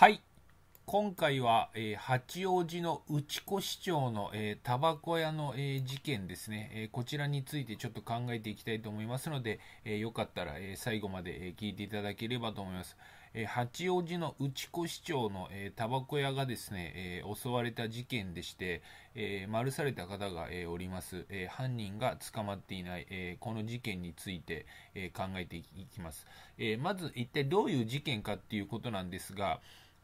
はい。今回は、えー、八王子の内子市長の、えー、タバコ屋の、えー、事件ですね、えこちらについてちょっと考えていきたいと思いますので、えよかったら、え最後まで、え聞いていただければと思います。え八王子の内子市長の、えー、タバコ屋がですね、え襲われた事件でして、え丸された方が、えおります、え犯人が捕まっていない、えこの事件について、え考えていきます、えまず一体どういう事件かっていうことなんですが、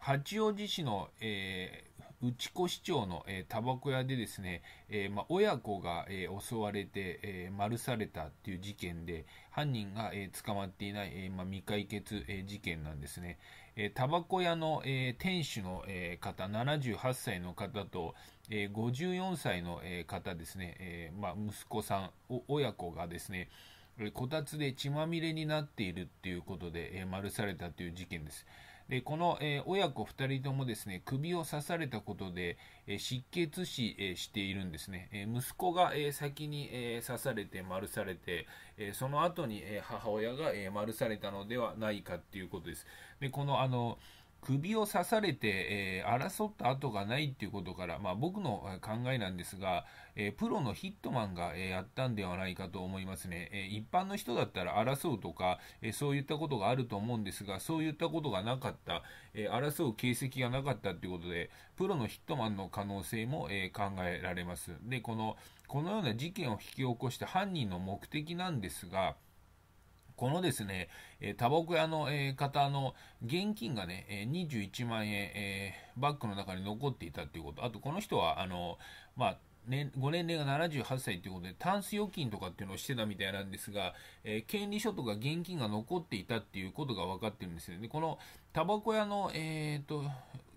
八王子市の、えー、内子市長の、タバコ屋でですね、えー、ま親子が、えー、襲われて、え丸されたっていう事件で、犯人が、え捕まっていない、えま未解決、え事件なんですね。タバコ屋の、え店主の、え方、78歳の方と、え54歳の、え方ですね、えま息子さん、親子がですね、こたつで血まみれになっているっていうことで、え丸されたという事件です。でこの、えー、親子2人ともですね首を刺されたことで、え失血死、えしているんですね、え息子が、え先に、え刺されて丸されて、えその後に、え母親が、え丸されたのではないかっていうことですでこのあの首を刺されて、えー、争った跡がないっていうことから、まあ、僕の考えなんですが、えー、プロのヒットマンが、えー、やったんではないかと思いますね、え一般の人だったら争うとか、えそういったことがあると思うんですが、そういったことがなかった、え争う形跡がなかったということで、プロのヒットマンの可能性も、え考えられます。で、この、このような事件を引き起こした犯人の目的なんですが、このですね、えタバコ屋の、え方の現金がね、え21万円、えー、バッグの中に残っていたということ、あとこの人は、あの、まあ、ね、ご年齢が78歳ということで、タンス預金とかっていうのをしてたみたいなんですが、えー、権利書とか現金が残っていたっていうことが分かってるんですよね。このタバコ屋の、えーと、と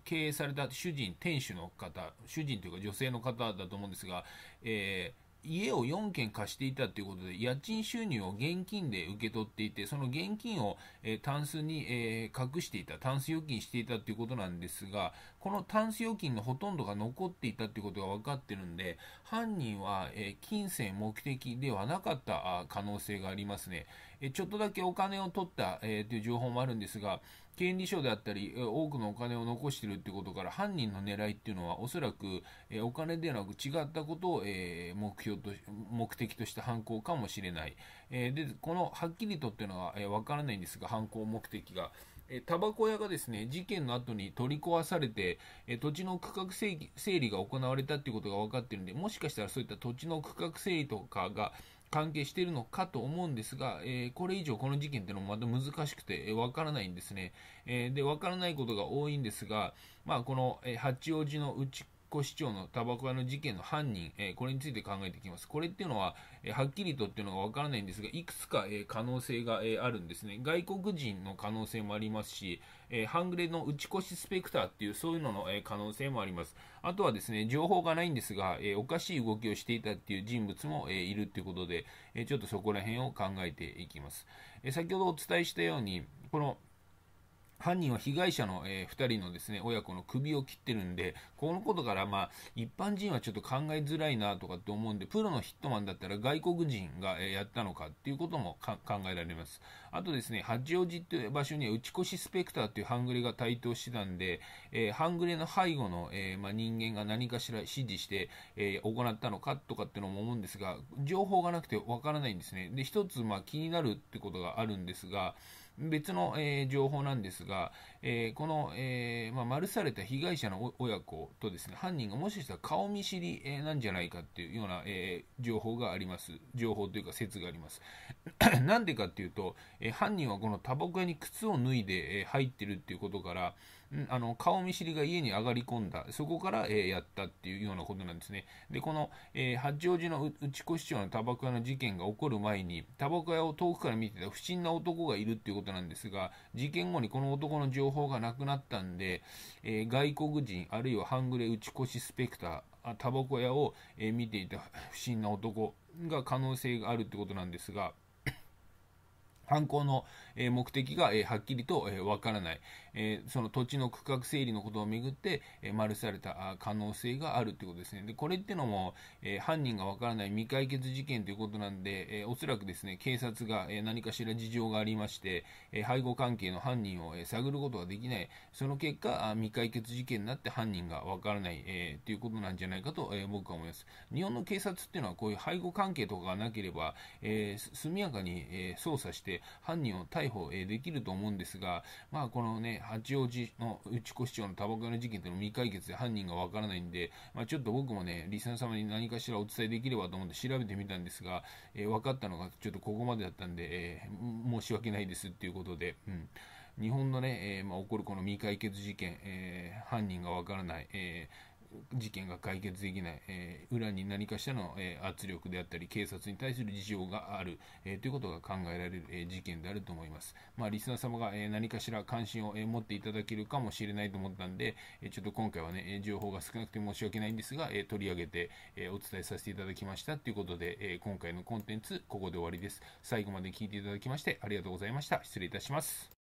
経営された主人、店主の方、主人というか女性の方だと思うんですが、えー家を4軒貸していたということで、家賃収入を現金で受け取っていて、その現金を、えー、タンスに、えー、隠していた、タンス預金していたということなんですが、このタンス預金のほとんどが残っていたということが分かっているので、犯人は、えー、金銭目的ではなかった可能性がありますね。えちょっとだけお金を取った、えー、という情報もあるんですが、権利書であったり、多くのお金を残しているってことから、犯人の狙いっていうのは、おそらく、えお金ではなく違ったことを、え目標と、目的とした犯行かもしれない。えで、この、はっきりとっていうのは、えわからないんですが、犯行目的が。えタバコ屋がですね、事件の後に取り壊されて、え土地の区画整理が行われたっていうことが分かってるんで、もしかしたらそういった土地の区画整理とかが、関係しているのかと思うんですが、えー、これ以上この事件っていうのもまた難しくて、えー、からないんですね。えー、で、わからないことが多いんですが、まあ、この、えー、八王子の内子市長のタバコ屋の事件の犯人、えー、これについて考えていきます。これっていうのは、えー、はっきりとっていうのがわからないんですが、いくつか、えー、可能性が、えあるんですね。外国人の可能性もありますし、え半グレの打ち越しスペクターっていう、そういうのの、え可能性もあります。あとはですね、情報がないんですが、えおかしい動きをしていたっていう人物も、えいるっていうことで、えちょっとそこら辺を考えていきます。え先ほどお伝えしたように、この、犯人は被害者の、えー、2人のですね親子の首を切ってるんで、このことから、まあ、一般人はちょっと考えづらいなとかって思うんで、プロのヒットマンだったら外国人が、えー、やったのかっていうことも考えられます。あとですね、八王子っていう場所には打ち越しスペクターっていう半グレが台頭してたんで、えー、半グレの背後の、えまあ、人間が何かしら指示して、え行ったのかとかっていうのも思うんですが、情報がなくてわからないんですね。で、一つ、まあ、気になるってことがあるんですが、別の、えー、情報なんですが、えー、この、えーまあ、丸された被害者の親子とですね犯人がもしかしたら顔見知り、えー、なんじゃないかっていうような、えー、情報があります、情報というか説があります。なんでかっていうと、えー、犯人はこのタバコ屋に靴を脱いで、えー、入ってるっていうことから、あの顔見知りが家に上がり込んだ、そこから、えー、やったっていうようなことなんですね。で、この、えー、八王子の内子市長のタバコ屋の事件が起こる前に、タバコ屋を遠くから見てた不審な男がいるっていうことなんですが、事件後にこの男の情報がなくなったんで、えー、外国人、あるいは半グレ内子市スペクター、タバコ屋を、え見ていた不審な男が可能性があるってことなんですが、犯行の目的がはっきりとわからない。その土地の区画整理のことをめぐって、丸された可能性があるということですね。で、これってのも、犯人がわからない未解決事件ということなんで、おそらくですね、警察が何かしら事情がありまして、背後関係の犯人を探ることができない。その結果、未解決事件になって犯人がわからないということなんじゃないかと僕は思います。日本の警察っていうのはこういう背後関係とかがなければ、速やかに捜査して、犯人を逮捕、えできると思うんですが、まあ、このね、八王子の内子市長のタバコの事件との未解決で犯人がわからないんで、まあ、ちょっと僕もね、リスナー様に何かしらお伝えできればと思って調べてみたんですが、え分かったのがちょっとここまでだったんで、え申し訳ないですっていうことで、うん。日本のね、えー、まあ、起こるこの未解決事件、えー、犯人がわからない、えー事件が解決できない、えー、裏に何かしらの、えー、圧力であったり、警察に対する事情がある、えー、ということが考えられる、え事件であると思います。まあ、リスナー様が、え何かしら関心を、え持っていただけるかもしれないと思ったんで、えちょっと今回はね、え情報が少なくて申し訳ないんですが、え取り上げて、えお伝えさせていただきましたということで、え今回のコンテンツ、ここで終わりです。最後まで聞いていただきましてありがとうございました。失礼いたします。